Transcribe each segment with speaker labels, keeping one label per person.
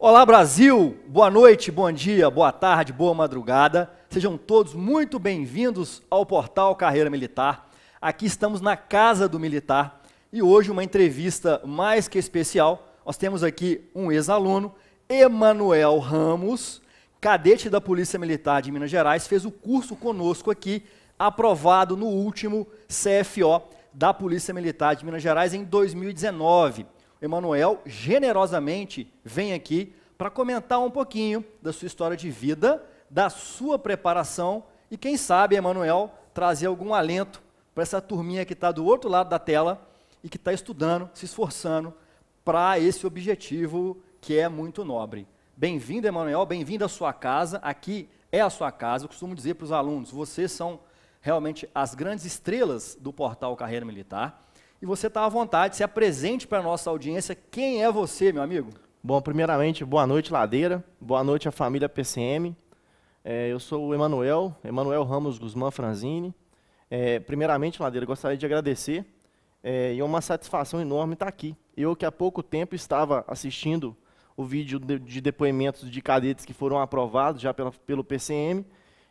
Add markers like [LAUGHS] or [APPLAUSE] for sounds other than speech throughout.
Speaker 1: Olá Brasil, boa noite, bom dia, boa tarde, boa madrugada. Sejam todos muito bem-vindos ao portal Carreira Militar. Aqui estamos na Casa do Militar e hoje uma entrevista mais que especial. Nós temos aqui um ex-aluno, Emanuel Ramos, cadete da Polícia Militar de Minas Gerais, fez o curso conosco aqui, aprovado no último CFO da Polícia Militar de Minas Gerais em 2019. Emanuel generosamente vem aqui para comentar um pouquinho da sua história de vida, da sua preparação e, quem sabe, Emanuel, trazer algum alento para essa turminha que está do outro lado da tela e que está estudando, se esforçando para esse objetivo que é muito nobre. Bem-vindo, Emanuel, bem-vindo à sua casa. Aqui é a sua casa. Eu costumo dizer para os alunos: vocês são realmente as grandes estrelas do portal Carreira Militar e você está à vontade, se apresente para a nossa
Speaker 2: audiência. Quem é você, meu amigo? Bom, primeiramente, boa noite, Ladeira. Boa noite à família PCM. É, eu sou o Emanuel, Emanuel Ramos Guzmán Franzini. É, primeiramente, Ladeira, gostaria de agradecer é, e é uma satisfação enorme estar aqui. Eu que há pouco tempo estava assistindo o vídeo de, de depoimentos de cadetes que foram aprovados já pela, pelo PCM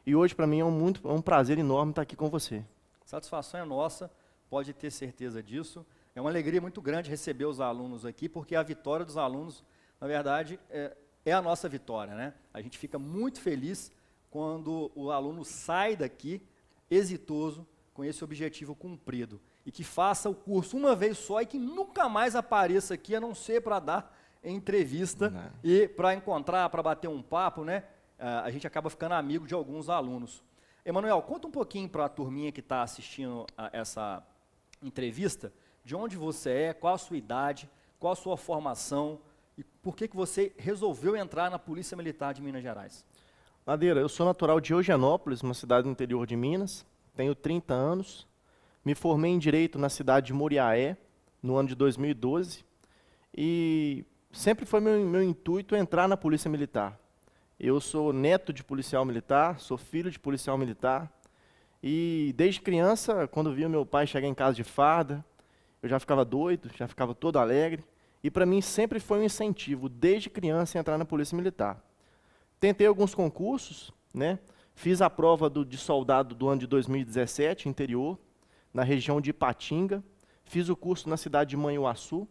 Speaker 2: e hoje para mim é um, muito, é um prazer enorme estar aqui com você.
Speaker 1: Satisfação é nossa pode ter certeza disso. É uma alegria muito grande receber os alunos aqui, porque a vitória dos alunos, na verdade, é, é a nossa vitória. Né? A gente fica muito feliz quando o aluno sai daqui exitoso, com esse objetivo cumprido. E que faça o curso uma vez só e que nunca mais apareça aqui, a não ser para dar entrevista não. É. e para encontrar, para bater um papo, né? Ah, a gente acaba ficando amigo de alguns alunos. Emanuel, conta um pouquinho para a turminha que está assistindo a essa entrevista de onde você é, qual a sua idade, qual a sua formação e por que, que você resolveu entrar na Polícia Militar de Minas Gerais.
Speaker 2: Madeira, eu sou natural de Eugenópolis, uma cidade do interior de Minas, tenho 30 anos, me formei em Direito na cidade de Moriaé, no ano de 2012, e sempre foi meu, meu intuito entrar na Polícia Militar. Eu sou neto de policial militar, sou filho de policial militar, e desde criança, quando via meu pai chegar em casa de farda, eu já ficava doido, já ficava todo alegre. E para mim sempre foi um incentivo, desde criança, entrar na Polícia Militar. Tentei alguns concursos, né? fiz a prova do, de soldado do ano de 2017, interior, na região de Ipatinga. Fiz o curso na cidade de Manhuaçu.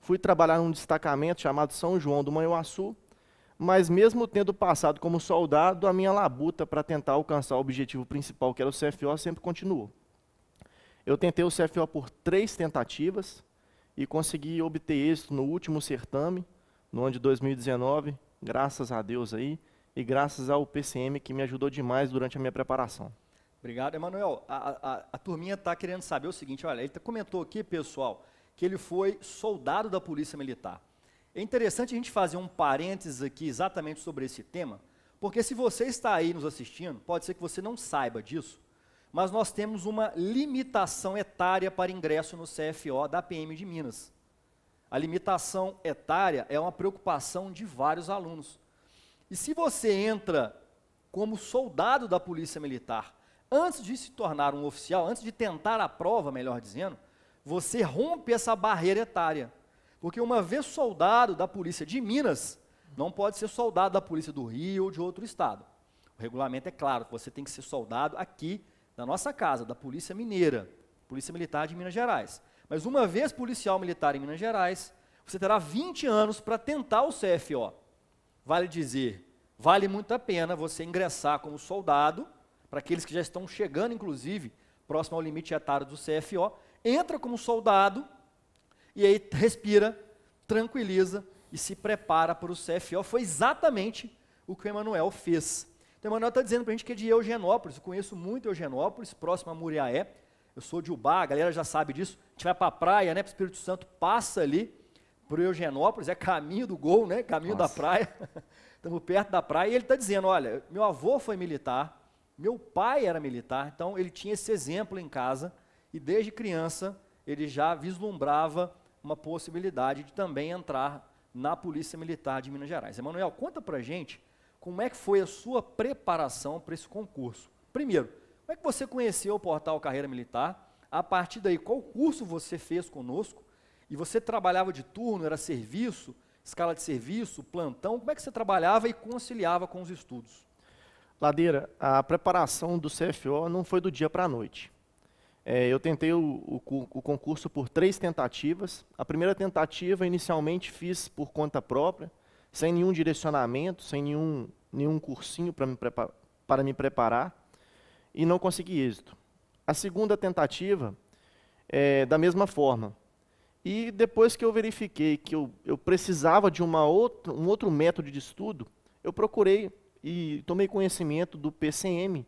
Speaker 2: Fui trabalhar num destacamento chamado São João do Manhuaçu, mas mesmo tendo passado como soldado, a minha labuta para tentar alcançar o objetivo principal, que era o CFO, sempre continuou. Eu tentei o CFO por três tentativas e consegui obter êxito no último certame, no ano de 2019, graças a Deus aí, e graças ao PCM que me ajudou demais durante a minha preparação.
Speaker 1: Obrigado, Emanuel. A, a, a turminha está querendo saber o seguinte, olha, ele comentou aqui, pessoal, que ele foi soldado da Polícia Militar. É interessante a gente fazer um parênteses aqui exatamente sobre esse tema, porque se você está aí nos assistindo, pode ser que você não saiba disso, mas nós temos uma limitação etária para ingresso no CFO da PM de Minas. A limitação etária é uma preocupação de vários alunos. E se você entra como soldado da Polícia Militar, antes de se tornar um oficial, antes de tentar a prova, melhor dizendo, você rompe essa barreira etária. Porque uma vez soldado da polícia de Minas, não pode ser soldado da polícia do Rio ou de outro estado. O regulamento é claro, você tem que ser soldado aqui da nossa casa, da Polícia Mineira, Polícia Militar de Minas Gerais. Mas uma vez policial militar em Minas Gerais, você terá 20 anos para tentar o CFO. Vale dizer, vale muito a pena você ingressar como soldado, para aqueles que já estão chegando, inclusive, próximo ao limite etário do CFO, entra como soldado e aí respira, tranquiliza e se prepara para o CFO. Foi exatamente o que o Emanuel fez. Então, Emanuel está dizendo para a gente que é de Eugenópolis. Eu conheço muito Eugenópolis, próximo a Muriaé. Eu sou de Ubá, a galera já sabe disso. A gente vai para a praia, né? Para o Espírito Santo, passa ali para Eugenópolis, é caminho do gol, né? Caminho Nossa. da praia. Estamos [LAUGHS] perto da praia. E ele está dizendo: olha, meu avô foi militar, meu pai era militar, então ele tinha esse exemplo em casa. E desde criança ele já vislumbrava uma possibilidade de também entrar na Polícia Militar de Minas Gerais. Emanuel, conta pra gente como é que foi a sua preparação para esse concurso. Primeiro, como é que você conheceu o portal Carreira Militar? A partir daí, qual curso você fez conosco? E você trabalhava de turno, era serviço, escala de serviço, plantão? Como é que você trabalhava e conciliava com os estudos?
Speaker 2: Ladeira, a preparação do CFO não foi do dia para a noite. É, eu tentei o, o, o, concurso por três tentativas. A primeira tentativa, inicialmente, fiz por conta própria, sem nenhum direcionamento, sem nenhum, nenhum cursinho para me, me preparar, e não consegui êxito. A segunda tentativa, é, da mesma forma. E depois que eu verifiquei que eu, eu precisava de uma outro, um outro método de estudo, eu procurei e tomei conhecimento do PCM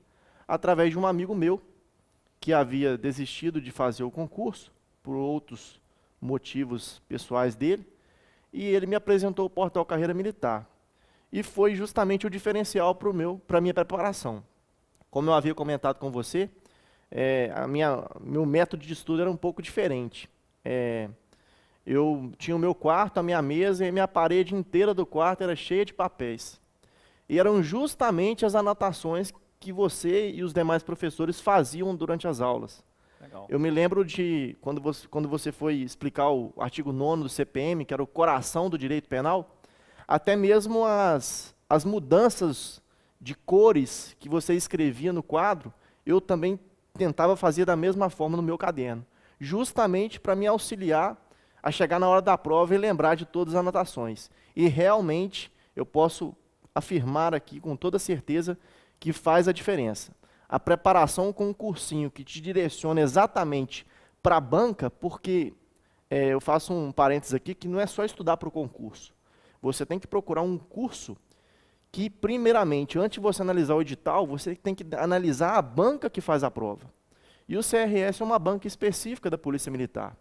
Speaker 2: através de um amigo meu, que havia desistido de fazer o concurso por outros motivos pessoais dele, e ele me apresentou o portal Carreira Militar. E foi justamente o diferencial para o meu, para minha preparação. Como eu havia comentado com você, é, a minha, meu método de estudo era um pouco diferente. É, eu tinha o meu quarto, a minha mesa e a minha parede inteira do quarto era cheia de papéis. E eram justamente as anotações que você e os demais professores faziam durante as aulas. Legal. Eu me lembro de quando você, quando você foi explicar o artigo 9 do CPM, que era o coração do direito penal, até mesmo as, as mudanças de cores que você escrevia no quadro, eu também tentava fazer da mesma forma no meu caderno, justamente para me auxiliar a chegar na hora da prova e lembrar de todas as anotações. E realmente eu posso afirmar aqui com toda certeza que faz a diferença. A preparação com um cursinho que te direciona exatamente para a banca, porque é, eu faço um parênteses aqui que não é só estudar para o concurso. Você tem que procurar um curso que, primeiramente, antes de você analisar o edital, você tem que analisar a banca que faz a prova. E o CRS é uma banca específica da Polícia Militar.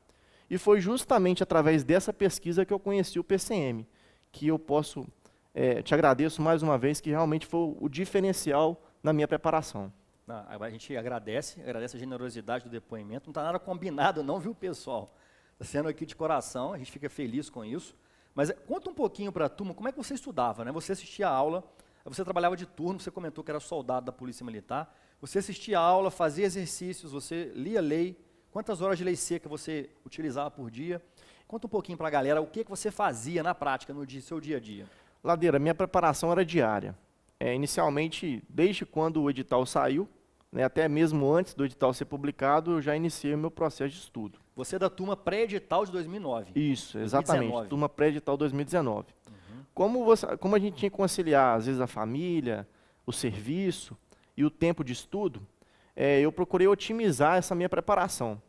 Speaker 2: E foi justamente através dessa pesquisa que eu conheci o PCM, que eu posso é, te agradeço mais uma vez, que realmente foi o diferencial na minha preparação.
Speaker 1: Ah, a gente agradece, agradece a generosidade do depoimento. Não está nada combinado, não, viu, pessoal? Está sendo aqui de coração, a gente fica feliz com isso. Mas é, conta um pouquinho para a turma como é que você estudava, né? Você assistia a aula, você trabalhava de turno, você comentou que era soldado da Polícia Militar. Você assistia a aula, fazia exercícios, você lia lei. Quantas horas de lei seca você utilizava por dia? Conta um pouquinho para a galera o que, que você fazia na prática, no dia, seu dia a dia.
Speaker 2: Ladeira, minha preparação era diária. É, inicialmente, desde quando o edital saiu, né, até mesmo antes do edital ser publicado, eu já iniciei o meu processo de estudo. Você é da turma pré-edital de 2009? Isso, exatamente, 2019. turma pré-edital 2019. Uhum. Como, você, como a gente tinha que conciliar, às vezes, a família, o serviço e o tempo de estudo, é, eu procurei otimizar essa minha preparação.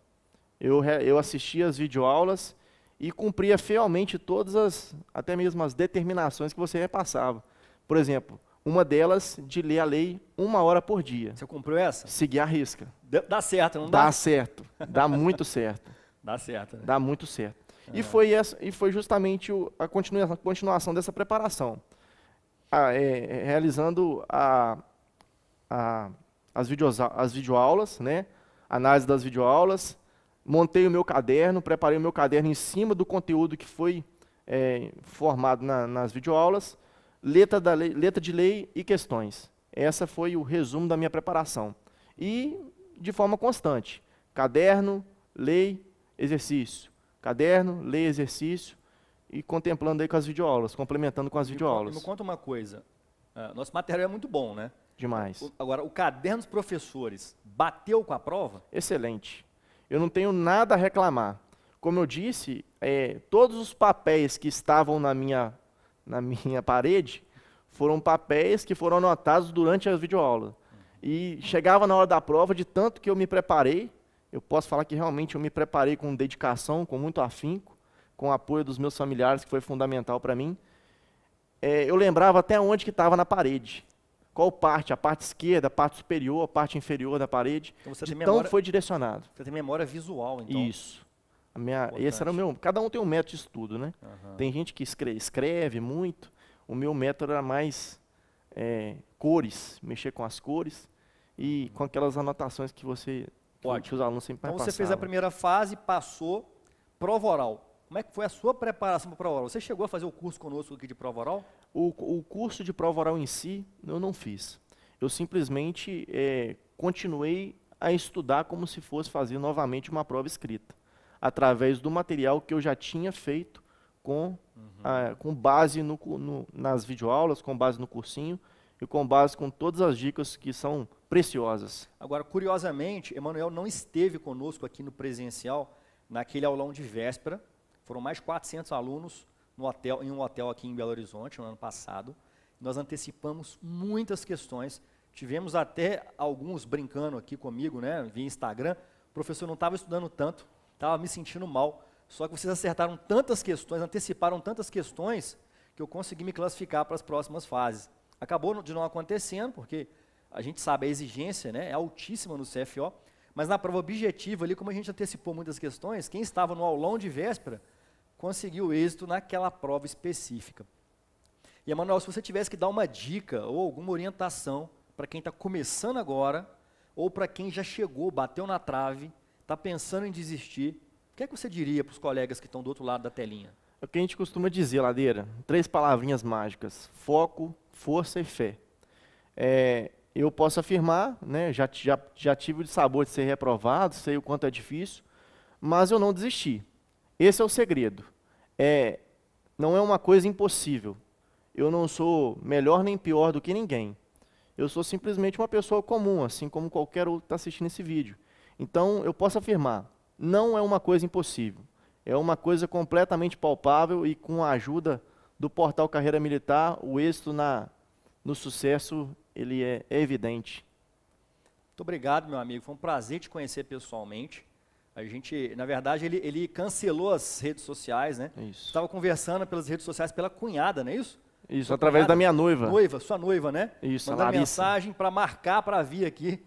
Speaker 2: Eu, eu assisti às videoaulas e cumpria fielmente todas as, até mesmo as determinações que você repassava. Por exemplo, uma delas de ler a lei uma hora por dia. Você cumpriu essa? Seguir a risca. Dá certo, não dá? Dá certo. Dá muito [LAUGHS] certo. dá certo. Né? Dá muito certo. E, é. foi essa, e foi justamente a, a continuação dessa preparação. A, é, é realizando a, a, as, as videoaulas, né? análise das videoaulas, montei o meu caderno, preparei o meu caderno em cima do conteúdo que foi é, formado na, nas videoaulas, letra, da lei, letra de lei e questões. Essa foi o resumo da minha preparação. E de forma constante, caderno, lei, exercício. Caderno, lei, exercício e contemplando aí com as videoaulas, complementando com as videoaulas. Me
Speaker 1: conta uma coisa, ah, nosso material é muito bom, né? Demais. Agora, o caderno dos professores
Speaker 2: bateu com a prova? Excelente. Eu não tenho nada a reclamar. Como eu disse, é, todos os papéis que estavam na minha, na minha parede foram papéis que foram anotados durante as videoaulas. E chegava na hora da prova, de tanto que eu me preparei, eu posso falar que realmente eu me preparei com dedicação, com muito afinco, com o apoio dos meus familiares, que foi fundamental para mim. É, eu lembrava até onde que estava na parede qual parte, a parte esquerda, a parte superior, a parte inferior da parede. Então, você de tem memória, foi direcionado.
Speaker 1: Você tem memória visual, então.
Speaker 2: Isso. A minha, esse era o meu. Cada um tem um método de estudo, né? Uhum. Tem gente que escreve, escreve, muito. O meu método era mais é, cores, mexer com as cores e uhum. com aquelas anotações que você, que, que os alunos sempre Então passavam. você fez a né?
Speaker 1: primeira fase, passou, prova oral.
Speaker 2: Como é que foi a sua preparação para a prova oral? Você chegou a fazer o curso conosco aqui de prova oral? O, o curso de prova oral em si, eu não fiz. Eu simplesmente é, continuei a estudar como se fosse fazer novamente uma prova escrita, através do material que eu já tinha feito com, uhum. a, com base no, no, nas videoaulas, com base no cursinho e com base com todas as dicas que são preciosas. Agora,
Speaker 1: curiosamente, Emanuel não esteve conosco aqui no presencial, naquele aulão de véspera, foram mais de 400 alunos no hotel, em um hotel aqui em Belo Horizonte, no ano passado. Nós antecipamos muitas questões. Tivemos até alguns brincando aqui comigo, né, via Instagram. O professor não estava estudando tanto, estava me sentindo mal. Só que vocês acertaram tantas questões, anteciparam tantas questões, que eu consegui me classificar para as próximas fases. Acabou de não acontecendo, porque a gente sabe a exigência né, é altíssima no CFO, mas na prova objetiva, ali, como a gente antecipou muitas questões, quem estava no aulão de véspera conseguiu êxito naquela prova específica. E, Emanuel, se você tivesse que dar uma dica ou alguma orientação para quem está começando agora, ou para quem já chegou, bateu na trave, está pensando em desistir, o que é que você diria para os colegas que estão do outro lado da telinha?
Speaker 2: É o que a gente costuma dizer, Ladeira. Três palavrinhas mágicas: foco, força e fé. É, eu posso afirmar, né, já, já, já tive o sabor de ser reprovado, sei o quanto é difícil, mas eu não desisti. Esse é o segredo. É, não é uma coisa impossível. Eu não sou melhor nem pior do que ninguém. Eu sou simplesmente uma pessoa comum, assim como qualquer outro que está assistindo esse vídeo. Então, eu posso afirmar, não é uma coisa impossível. É uma coisa completamente palpável e com a ajuda do portal Carreira Militar, o êxito na, no sucesso ele é, é evidente.
Speaker 1: Muito obrigado, meu amigo. Foi um prazer te conhecer pessoalmente. A gente, na verdade, ele, ele cancelou as redes sociais, né? Isso. Estava conversando pelas redes sociais pela cunhada, não é isso? Isso, sua através cunhada, da minha noiva. Noiva, sua noiva, né? Isso, Mandar mensagem para marcar para vir aqui,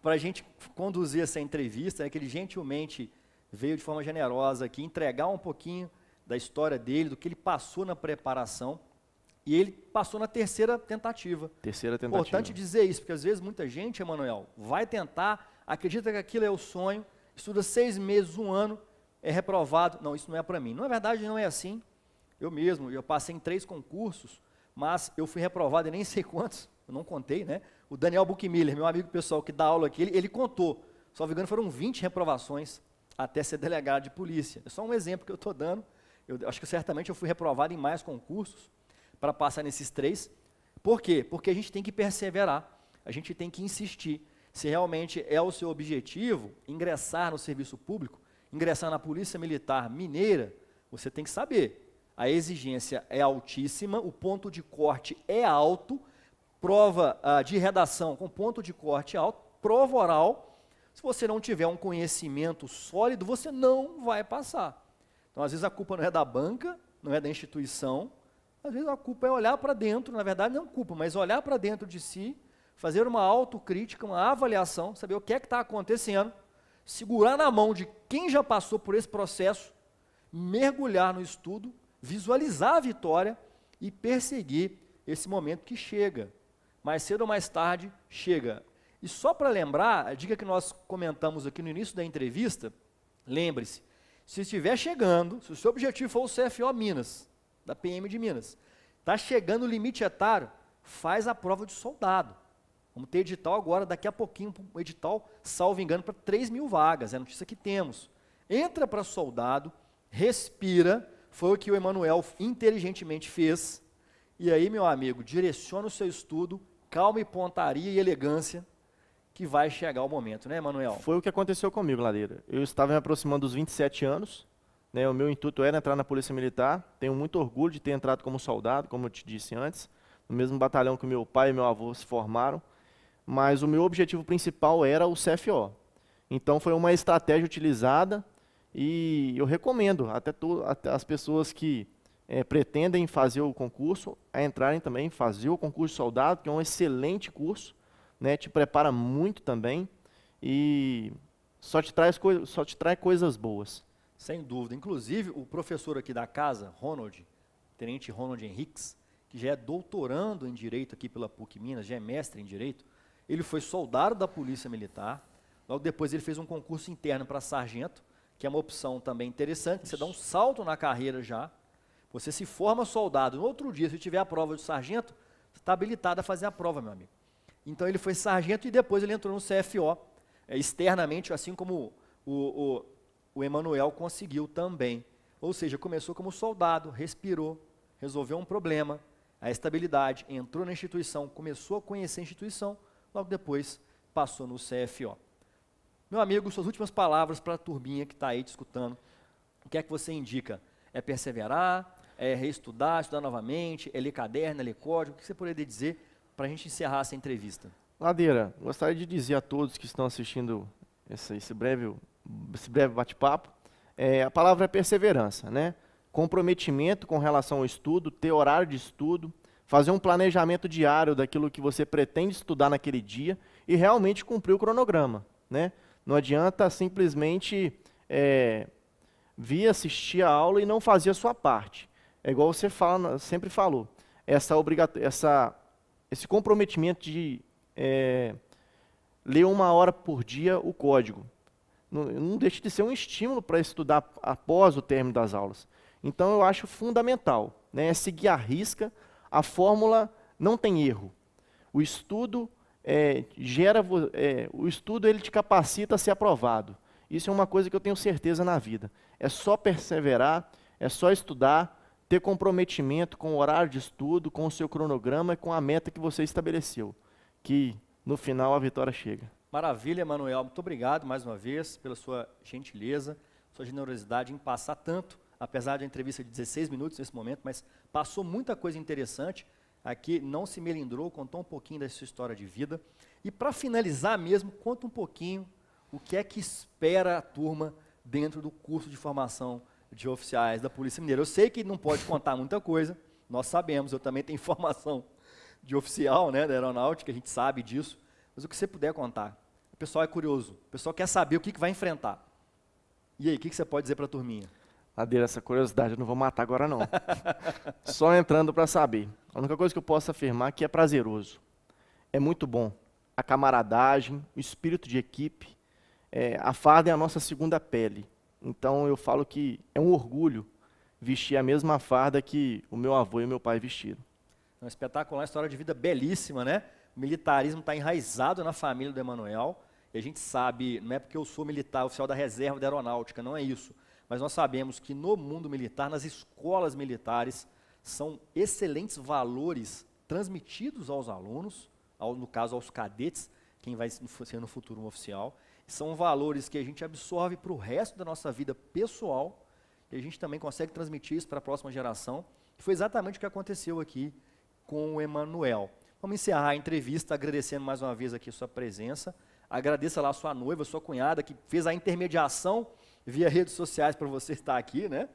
Speaker 1: para a gente conduzir essa entrevista, né? que ele gentilmente veio de forma generosa aqui, entregar um pouquinho da história dele, do que ele passou na preparação. E ele passou na terceira tentativa.
Speaker 2: Terceira tentativa. Importante
Speaker 1: dizer isso, porque às vezes muita gente, Emanuel, vai tentar, acredita que aquilo é o sonho, estuda seis meses, um ano, é reprovado. Não, isso não é para mim. Não é verdade, não é assim. Eu mesmo, eu passei em três concursos, mas eu fui reprovado em nem sei quantos, eu não contei, né? O Daniel Buchmiller, meu amigo pessoal que dá aula aqui, ele, ele contou. Só me engano, foram 20 reprovações até ser delegado de polícia. É só um exemplo que eu estou dando. Eu acho que certamente eu fui reprovado em mais concursos para passar nesses três. Por quê? Porque a gente tem que perseverar, a gente tem que insistir se realmente é o seu objetivo ingressar no serviço público, ingressar na Polícia Militar Mineira, você tem que saber. A exigência é altíssima, o ponto de corte é alto, prova ah, de redação com ponto de corte alto, prova oral. Se você não tiver um conhecimento sólido, você não vai passar. Então, às vezes, a culpa não é da banca, não é da instituição. Às vezes, a culpa é olhar para dentro. Na verdade, não é culpa, mas olhar para dentro de si fazer uma autocrítica, uma avaliação, saber o que é que está acontecendo, segurar na mão de quem já passou por esse processo, mergulhar no estudo, visualizar a vitória e perseguir esse momento que chega. Mais cedo ou mais tarde, chega. E só para lembrar, a dica que nós comentamos aqui no início da entrevista, lembre-se, se estiver chegando, se o seu objetivo for o CFO Minas, da PM de Minas, está chegando o limite etário, faz a prova de soldado. Vamos ter edital agora, daqui a pouquinho, um edital, salvo engano, para 3 mil vagas. É a notícia que temos. Entra para soldado, respira, foi o que o Emanuel inteligentemente fez. E aí, meu amigo, direciona o seu estudo, calma e pontaria e elegância, que vai chegar o momento, né,
Speaker 2: Emanuel? Foi o que aconteceu comigo, Ladeira. Eu estava me aproximando dos 27 anos, né, o meu intuito era entrar na Polícia Militar. Tenho muito orgulho de ter entrado como soldado, como eu te disse antes, no mesmo batalhão que meu pai e meu avô se formaram mas o meu objetivo principal era o CFO. Então foi uma estratégia utilizada e eu recomendo até, to, até as pessoas que é, pretendem fazer o concurso a entrarem também, fazer o concurso soldado, que é um excelente curso, né, te prepara muito também e só te, traz só te traz coisas boas.
Speaker 1: Sem dúvida. Inclusive, o professor aqui da casa, Ronald, Tenente Ronald Henriques, que já é doutorando em Direito aqui pela PUC Minas, já é mestre em Direito, ele foi soldado da Polícia Militar. Logo depois ele fez um concurso interno para sargento, que é uma opção também interessante. Você dá um salto na carreira já. Você se forma soldado. No outro dia, se tiver a prova de sargento, você está habilitado a fazer a prova, meu amigo. Então ele foi sargento e depois ele entrou no CFO, é, externamente, assim como o, o, o Emanuel conseguiu também. Ou seja, começou como soldado, respirou, resolveu um problema, a estabilidade, entrou na instituição, começou a conhecer a instituição, Logo depois, passou no CFO. Meu amigo, suas últimas palavras para a turminha que está aí te escutando. O que é que você indica? É perseverar? É reestudar, estudar novamente? É ler caderno, é ler código? O que você poderia dizer para a gente encerrar essa entrevista?
Speaker 2: Ladeira, gostaria de dizer a todos que estão assistindo esse, esse breve, esse breve bate-papo, é, a palavra é perseverança, né? Comprometimento com relação ao estudo, ter horário de estudo, fazer um planejamento diário daquilo que você pretende estudar naquele dia e realmente cumprir o cronograma. Né? Não adianta simplesmente é, vir assistir a aula e não fazer a sua parte. É igual você fala, sempre falou, essa, essa esse comprometimento de é, ler uma hora por dia o código. Não, não deixa de ser um estímulo para estudar após o término das aulas. Então, eu acho fundamental né, é seguir a risca a fórmula não tem erro. O estudo é, gera, é, o estudo ele te capacita a ser aprovado. Isso é uma coisa que eu tenho certeza na vida. É só perseverar, é só estudar, ter comprometimento com o horário de estudo, com o seu cronograma e com a meta que você estabeleceu. Que no final a vitória chega.
Speaker 1: Maravilha, Manuel. Muito obrigado mais uma vez pela sua gentileza, sua generosidade em passar tanto apesar da entrevista de 16 minutos nesse momento, mas passou muita coisa interessante aqui, não se melindrou, contou um pouquinho da sua história de vida. E para finalizar mesmo, conta um pouquinho o que é que espera a turma dentro do curso de formação de oficiais da Polícia Mineira. Eu sei que não pode contar muita coisa, nós sabemos, eu também tenho [LAUGHS] formação de oficial né, da aeronáutica, a gente sabe disso, mas o que você puder contar. O pessoal é curioso, o pessoal quer saber o que, que vai enfrentar.
Speaker 2: E aí, o que, que você pode dizer para a turminha? Ladeira, essa curiosidade eu não vou matar agora não. [LAUGHS] Só entrando para saber. A única coisa que eu posso afirmar é que é prazeroso. É muito bom. A camaradagem, o espírito de equipe. É, a farda é a nossa segunda pele. Então eu falo que é um orgulho vestir a mesma farda que o meu avô e meu pai vestiram.
Speaker 1: É um espetacular, é história de vida belíssima, né? O militarismo está enraizado na família do Emanuel. E a gente sabe, não é porque eu sou militar, oficial da reserva da aeronáutica, não é isso mas nós sabemos que no mundo militar, nas escolas militares, são excelentes valores transmitidos aos alunos, ao, no caso aos cadetes, quem vai ser no futuro um oficial. São valores que a gente absorve para o resto da nossa vida pessoal e a gente também consegue transmitir isso para a próxima geração. E foi exatamente o que aconteceu aqui com o Emanuel. Vamos encerrar a entrevista agradecendo mais uma vez aqui a sua presença. Agradeça lá a sua noiva, a sua cunhada, que fez a intermediação via redes sociais para você estar aqui, né?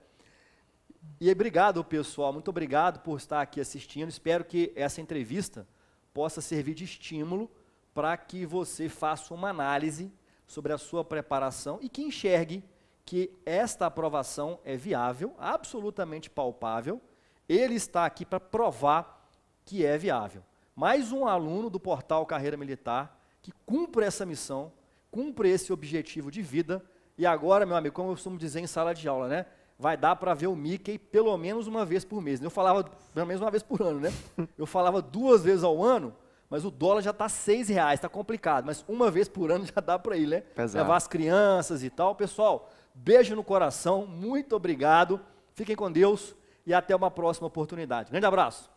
Speaker 1: E obrigado, pessoal. Muito obrigado por estar aqui assistindo. Espero que essa entrevista possa servir de estímulo para que você faça uma análise sobre a sua preparação e que enxergue que esta aprovação é viável, absolutamente palpável. Ele está aqui para provar que é viável. Mais um aluno do portal Carreira Militar que cumpre essa missão, cumpre esse objetivo de vida e agora, meu amigo, como eu costumo dizer em sala de aula, né? Vai dar para ver o Mickey pelo menos uma vez por mês. Eu falava pelo menos uma vez por ano, né? [LAUGHS] Eu falava duas vezes ao ano, mas o dólar já está seis reais, está complicado. Mas uma vez por ano [LAUGHS] já dá para ir, né? Pesado. Levar as crianças e tal. Pessoal, beijo no coração, muito obrigado. Fiquem com Deus e até uma próxima oportunidade. Grande abraço.